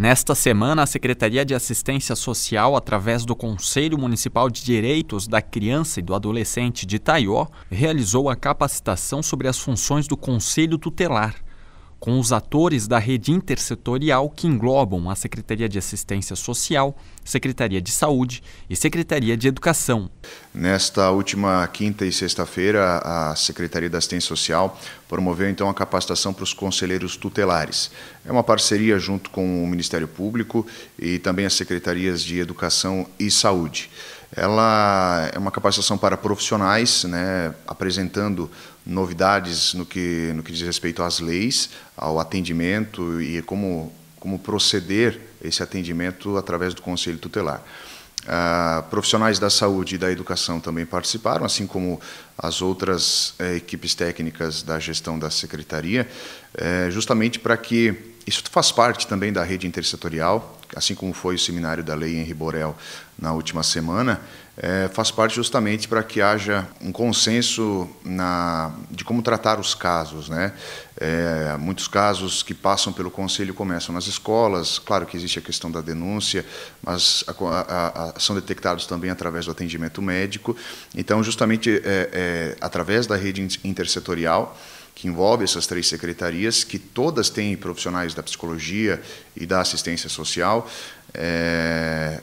Nesta semana, a Secretaria de Assistência Social, através do Conselho Municipal de Direitos da Criança e do Adolescente de Taió, realizou a capacitação sobre as funções do Conselho Tutelar com os atores da rede intersetorial que englobam a Secretaria de Assistência Social, Secretaria de Saúde e Secretaria de Educação. Nesta última quinta e sexta-feira, a Secretaria da Assistência Social promoveu então a capacitação para os conselheiros tutelares. É uma parceria junto com o Ministério Público e também as secretarias de Educação e Saúde ela é uma capacitação para profissionais, né, apresentando novidades no que, no que diz respeito às leis, ao atendimento e como, como proceder esse atendimento através do Conselho Tutelar. Ah, profissionais da saúde e da educação também participaram, assim como as outras eh, equipes técnicas da gestão da secretaria, eh, justamente para que isso faz parte também da rede intersetorial, assim como foi o seminário da lei em Borel na última semana, é, faz parte justamente para que haja um consenso na, de como tratar os casos. Né? É, muitos casos que passam pelo conselho começam nas escolas, claro que existe a questão da denúncia, mas a, a, a, são detectados também através do atendimento médico. Então, justamente é, é através da rede intersetorial, que envolve essas três secretarias, que todas têm profissionais da psicologia e da assistência social. É,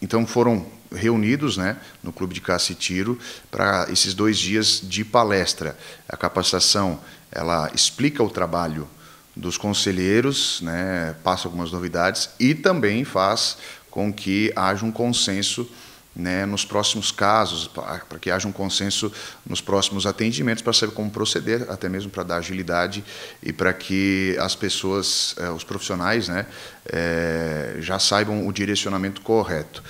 então foram reunidos né, no Clube de Caça e Tiro para esses dois dias de palestra. A capacitação ela explica o trabalho dos conselheiros, né, passa algumas novidades e também faz com que haja um consenso né, nos próximos casos, para que haja um consenso nos próximos atendimentos, para saber como proceder, até mesmo para dar agilidade e para que as pessoas, eh, os profissionais, né, eh, já saibam o direcionamento correto.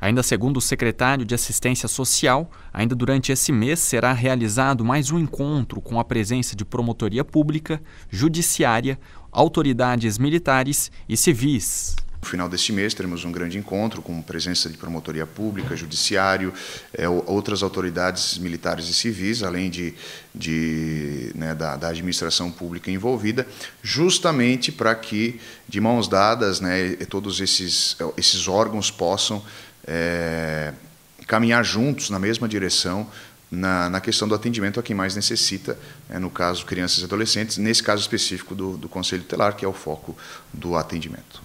Ainda segundo o secretário de Assistência Social, ainda durante esse mês será realizado mais um encontro com a presença de promotoria pública, judiciária, autoridades militares e civis. No final deste mês, teremos um grande encontro com presença de promotoria pública, judiciário, é, outras autoridades militares e civis, além de, de né, da, da, administração pública envolvida, justamente para que, de mãos dadas, né, todos esses, esses órgãos possam é, caminhar juntos na mesma direção na, na, questão do atendimento a quem mais necessita, é, no caso crianças e adolescentes, nesse caso específico do, do Conselho Telar, que é o foco do atendimento.